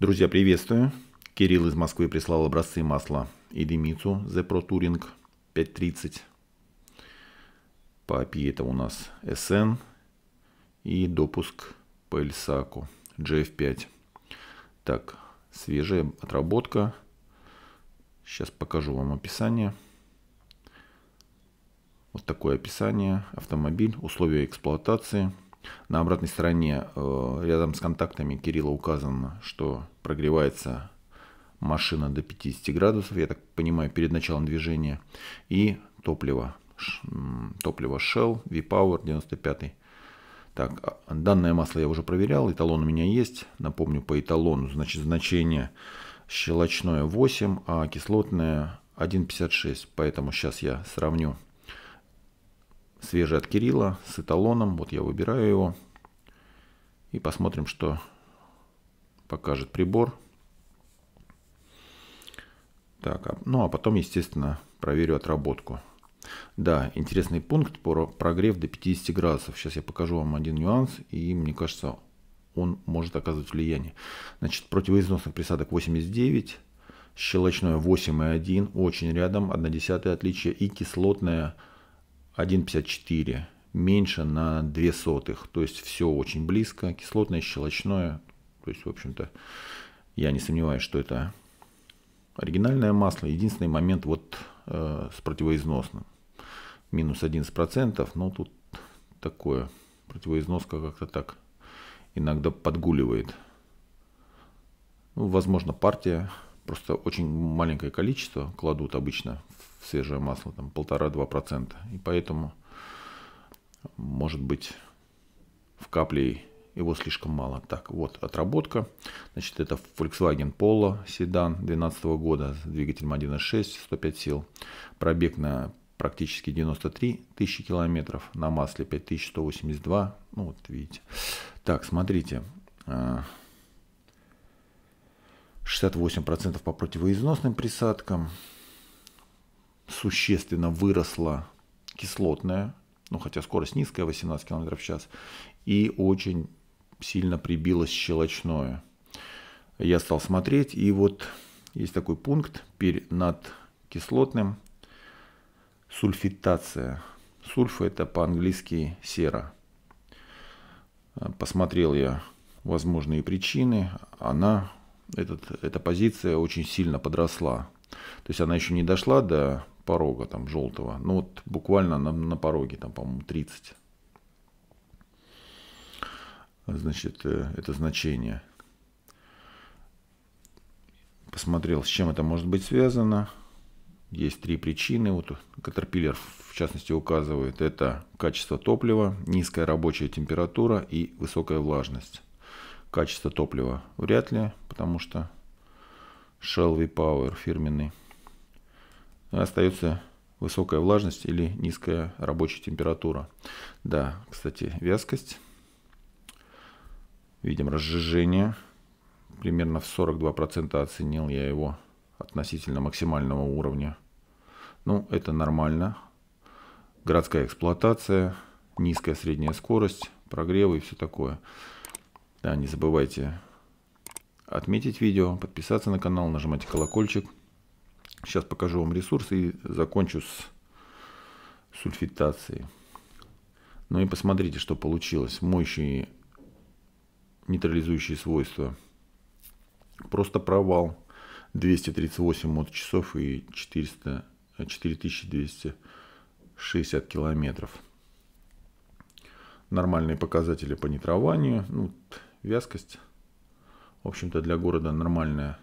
Друзья, приветствую. Кирилл из Москвы прислал образцы масла Эдемицу The Pro Touring 530. По API это у нас SN и допуск по Эльсаку GF5. Так, свежая отработка. Сейчас покажу вам описание. Вот такое описание. Автомобиль, условия эксплуатации – на обратной стороне, э, рядом с контактами Кирилла указано, что прогревается машина до 50 градусов, я так понимаю, перед началом движения, и топливо, топливо Shell V-Power 95. Так, а, данное масло я уже проверял, эталон у меня есть, напомню, по эталону, значит, значение щелочное 8, а кислотное 1,56, поэтому сейчас я сравню свежий от Кирилла с эталоном. Вот я выбираю его. И посмотрим, что покажет прибор. Так, а, ну а потом, естественно, проверю отработку. Да, интересный пункт про прогрев до 50 градусов. Сейчас я покажу вам один нюанс, и мне кажется, он может оказывать влияние. Значит, противоизносных присадок 89, щелочное 8,1, очень рядом, 1,1 отличие, и кислотная 1,54 меньше на 2 сотых. То есть все очень близко, кислотное, щелочное. То есть, в общем-то, я не сомневаюсь, что это оригинальное масло. Единственный момент вот э, с противоизносным. Минус 11%, но тут такое. Противоизноска как-то так иногда подгуливает. Ну, возможно, партия Просто очень маленькое количество кладут обычно в свежее масло, там полтора-два процента. И поэтому, может быть, в капле его слишком мало. Так, вот отработка. Значит, это Volkswagen Polo седан 2012 года с двигателем 1.6, 105 сил. Пробег на практически 93 тысячи километров, на масле 5182. Ну, вот видите. Так, смотрите. А, 68% по противоизносным присадкам. Существенно выросла кислотная, ну хотя скорость низкая, 18 км в час, и очень сильно прибилось щелочное. Я стал смотреть, и вот есть такой пункт над кислотным сульфитация. Сульф это по-английски сера. Посмотрел я возможные причины. Она этот, эта позиция очень сильно подросла. То есть она еще не дошла до порога там желтого, но ну вот буквально на, на пороге, там, по-моему, 30. Значит, э, это значение. Посмотрел, с чем это может быть связано. Есть три причины. Вот Caterpillar в частности указывает. Это качество топлива, низкая рабочая температура и высокая влажность. Качество топлива вряд ли, потому что Shell v Power фирменный. Остается высокая влажность или низкая рабочая температура. Да, кстати, вязкость. Видим разжижение. Примерно в 42% оценил я его относительно максимального уровня. Ну, это нормально. Городская эксплуатация, низкая средняя скорость, прогревы и все такое. Да, не забывайте отметить видео, подписаться на канал, нажимать колокольчик. Сейчас покажу вам ресурс и закончу с сульфитацией. Ну и посмотрите, что получилось. Моющие нейтрализующие свойства. Просто провал. 238 часов и 400, 4260 километров. Нормальные показатели по нитрованию. Ну, вязкость. В общем-то, для города нормальная.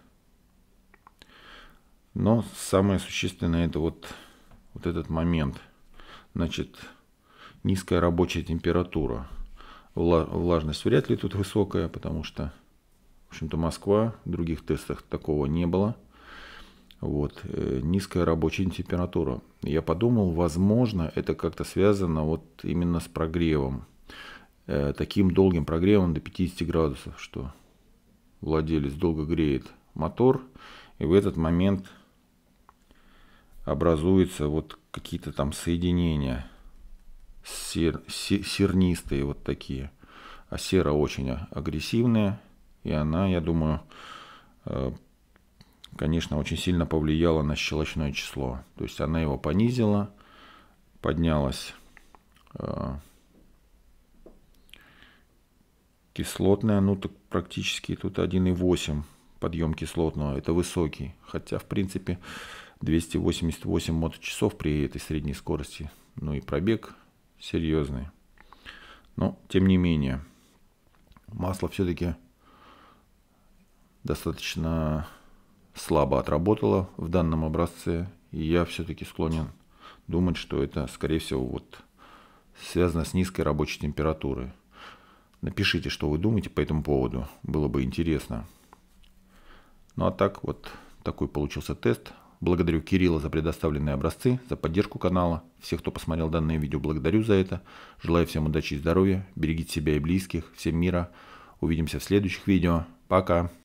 Но самое существенное это вот, вот этот момент. Значит, низкая рабочая температура. Влажность вряд ли тут высокая, потому что, в общем-то, Москва, в других тестах такого не было. Вот, э, низкая рабочая температура. Я подумал, возможно, это как-то связано вот именно с прогревом. Э, таким долгим прогревом до 50 градусов, что владелец долго греет мотор, и в этот момент образуются вот какие-то там соединения сер, сер, сернистые вот такие. А сера очень а, агрессивная, и она, я думаю, э, конечно, очень сильно повлияла на щелочное число. То есть она его понизила, поднялась э, кислотная, ну так практически тут 1,8 подъем кислотного, это высокий. Хотя, в принципе, 288 моточасов при этой средней скорости. Ну и пробег серьезный. Но, тем не менее, масло все-таки достаточно слабо отработало в данном образце. И я все-таки склонен думать, что это, скорее всего, вот связано с низкой рабочей температурой. Напишите, что вы думаете по этому поводу. Было бы интересно. Ну а так вот такой получился тест. Благодарю Кирилла за предоставленные образцы, за поддержку канала. Всех, кто посмотрел данное видео, благодарю за это. Желаю всем удачи и здоровья. Берегите себя и близких. Всем мира. Увидимся в следующих видео. Пока.